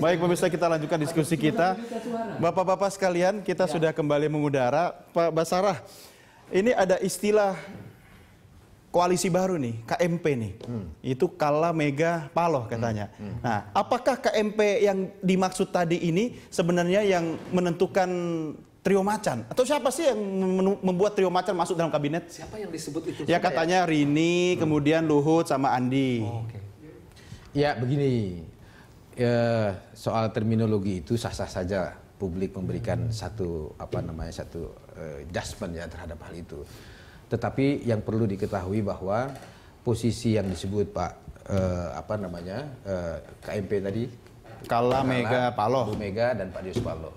Baik pemirsa kita lanjutkan diskusi kita. Bapak-bapak sekalian, kita ya. sudah kembali mengudara. Pak Basarah, ini ada istilah koalisi baru nih, KMP nih. Hmm. Itu Kala Mega Paloh katanya. Hmm. Hmm. Nah, apakah KMP yang dimaksud tadi ini sebenarnya yang menentukan trio macan atau siapa sih yang membuat trio macan masuk dalam kabinet? Siapa yang disebut itu? Ya, ya? katanya ya? Rini, hmm. kemudian Luhut sama Andi. Oh, okay. Ya begini, ya, soal terminologi itu sah-sah saja publik memberikan hmm. satu apa namanya satu uh, ya terhadap hal itu. Tetapi yang perlu diketahui bahwa posisi yang disebut Pak uh, apa namanya uh, eh, KMP tadi Kala Mega Paloh, Bu Mega dan Pak Yus Paloh.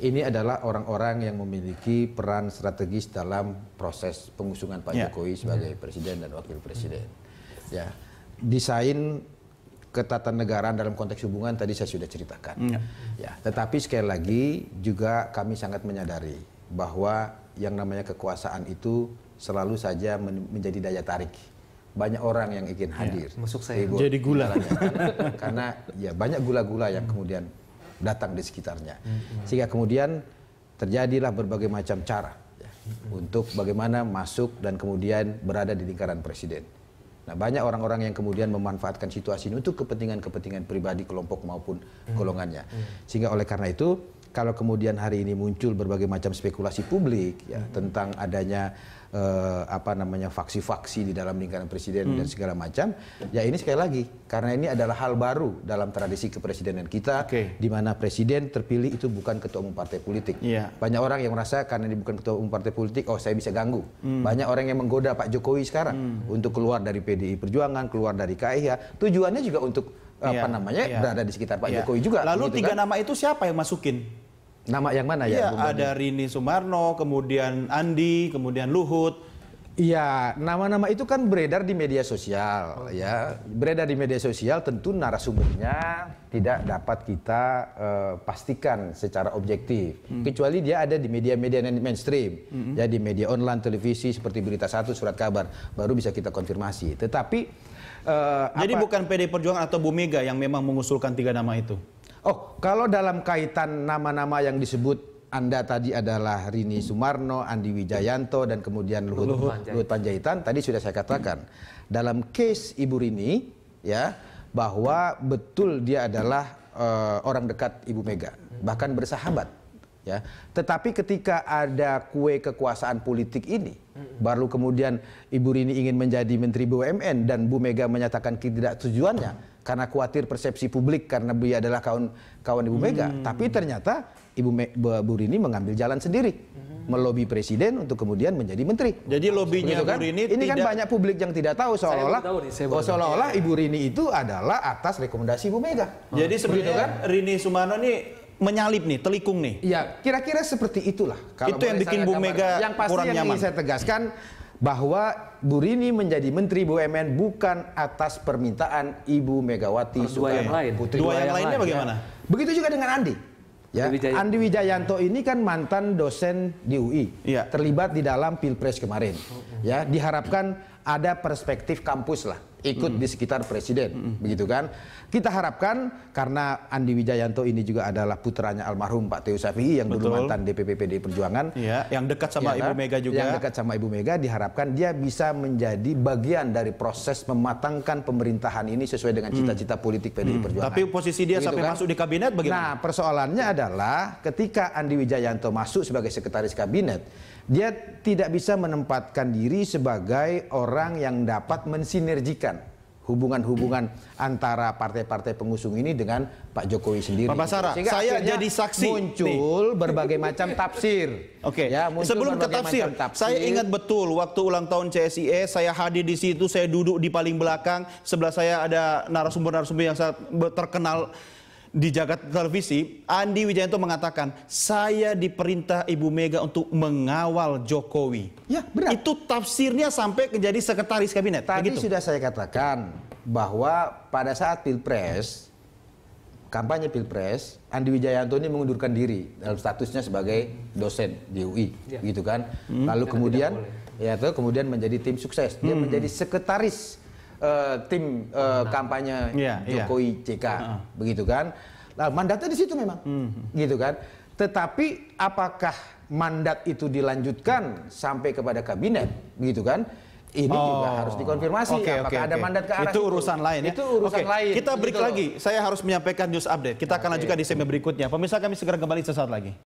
Ini adalah orang-orang yang memiliki peran strategis dalam proses pengusungan Pak yeah. Jokowi sebagai yeah. presiden dan wakil presiden. Ya, desain ketatanegaraan dalam konteks hubungan tadi saya sudah ceritakan. Ya. ya, tetapi sekali lagi juga kami sangat menyadari bahwa yang namanya kekuasaan itu selalu saja men menjadi daya tarik. Banyak orang yang ingin iya, hadir. Ya, masuk saya. Jadi gula. Karena, karena ya banyak gula-gula yang hmm. kemudian datang di sekitarnya. Hmm. Sehingga kemudian terjadilah berbagai macam cara mm-hmm. untuk bagaimana masuk dan kemudian berada di lingkaran presiden. Nah, banyak orang-orang yang kemudian memanfaatkan situasi ini untuk kepentingan-kepentingan pribadi, kelompok maupun hmm. golongannya. Hmm. Sehingga oleh karena itu kalau kemudian hari ini muncul berbagai macam spekulasi publik ya hmm. tentang adanya eh, apa namanya faksi-faksi di dalam lingkaran presiden hmm. dan segala macam ya ini sekali lagi karena ini adalah hal baru dalam tradisi kepresidenan kita okay. di mana presiden terpilih itu bukan ketua umum partai politik yeah. banyak orang yang merasa karena ini bukan ketua umum partai politik oh saya bisa ganggu hmm. banyak orang yang menggoda Pak Jokowi sekarang hmm. untuk keluar dari PDI Perjuangan keluar dari Ya tujuannya juga untuk apa iya, namanya iya. berada di sekitar Pak iya. Jokowi juga lalu gitu, tiga kan? nama itu siapa yang masukin Nama yang mana ya? ya ada Rini Sumarno, kemudian Andi, kemudian Luhut. Iya, nama-nama itu kan beredar di media sosial, oh. ya. Beredar di media sosial tentu narasumbernya tidak dapat kita uh, pastikan secara objektif, hmm. kecuali dia ada di media-media mainstream, hmm. ya di media online, televisi seperti berita satu, surat kabar, baru bisa kita konfirmasi. Tetapi uh, jadi apa, bukan PD Perjuangan atau Bu Mega yang memang mengusulkan tiga nama itu? Oh, kalau dalam kaitan nama-nama yang disebut Anda tadi adalah Rini Sumarno, Andi Wijayanto, dan kemudian Luhut, Luhut, Panjaitan. Luhut Panjaitan. Tadi sudah saya katakan, dalam case Ibu Rini, ya, bahwa betul dia adalah uh, orang dekat Ibu Mega, bahkan bersahabat. Ya, tetapi ketika ada kue kekuasaan politik ini, baru kemudian Ibu Rini ingin menjadi Menteri BUMN dan Bu Mega menyatakan tidak ketidaksetujuannya karena khawatir persepsi publik karena dia adalah kawan kawan Ibu Mega. Hmm. Tapi ternyata Ibu Me Bu Rini mengambil jalan sendiri, hmm. melobi presiden untuk kemudian menjadi menteri. Jadi lobinya kan? ini kan tidak... kan banyak publik yang tidak tahu seolah-olah oh, seolah-olah Ibu Rini itu adalah atas rekomendasi Ibu Mega. Hmm. Jadi Jadi itu kan? Rini Sumano ini menyalip nih, telikung nih. Iya, kira-kira seperti itulah. itu yang bikin Bu Mega yang pasti yang nyaman. Yang saya tegaskan bahwa Bu Rini menjadi Menteri BUMN bukan atas permintaan Ibu Megawati Soekarno yang lain. Putri. Dua, yang, yang lainnya ya. bagaimana? Begitu juga dengan Andi. Ya, Wijayanto. Andi Wijayanto ini kan mantan dosen di UI, ya. terlibat di dalam pilpres kemarin. Oh, oh. Ya, diharapkan ada perspektif kampus lah ikut mm. di sekitar presiden, mm. begitu kan? Kita harapkan karena Andi Wijayanto ini juga adalah putranya almarhum Pak Teo Safi'i yang Betul. dulu mantan DPP PDIP Perjuangan, ya, yang dekat sama ya, Ibu kan? Mega juga. Yang dekat sama Ibu Mega diharapkan dia bisa menjadi bagian dari proses mematangkan pemerintahan ini sesuai dengan hmm. cita-cita mm. politik PDIP mm. Perjuangan. Tapi posisi dia begitu sampai kan? masuk di kabinet bagaimana? Nah, persoalannya adalah ketika Andi Wijayanto masuk sebagai sekretaris kabinet, dia tidak bisa menempatkan diri sebagai orang yang dapat mensinergikan hubungan-hubungan antara partai-partai pengusung ini dengan Pak Jokowi sendiri. Pak Basara, Sehingga saya jadi saksi. Muncul nih. berbagai macam tafsir. Oke. Okay. Ya, Sebelum ke tafsir, tafsir, saya ingat betul waktu ulang tahun CSIE, saya hadir di situ, saya duduk di paling belakang, sebelah saya ada narasumber-narasumber yang sangat terkenal di jagat televisi, Andi Wijayanto mengatakan, saya diperintah Ibu Mega untuk mengawal Jokowi. Ya, benar. Itu tafsirnya sampai menjadi sekretaris kabinet. Tadi begitu. sudah saya katakan bahwa pada saat pilpres, kampanye pilpres, Andi Wijayanto ini mengundurkan diri dalam statusnya sebagai dosen di UI, ya. gitu kan. Hmm. Lalu kemudian, ya itu kemudian menjadi tim sukses. Dia hmm. menjadi sekretaris uh, tim uh, kampanye yeah, iya. Jokowi yeah. JK, uh-huh. begitu kan? Nah, mandatnya di situ memang, mm gitu kan? Tetapi apakah mandat itu dilanjutkan sampai kepada kabinet, begitu kan? Ini oh. juga harus dikonfirmasi okay, apakah okay, ada okay. mandat ke arah itu urusan urusan lain ya. Itu urusan okay. lain. Kita break gitu. lagi. Saya harus menyampaikan news update. Kita okay. akan lanjutkan di segmen berikutnya. Pemirsa kami segera kembali sesaat lagi.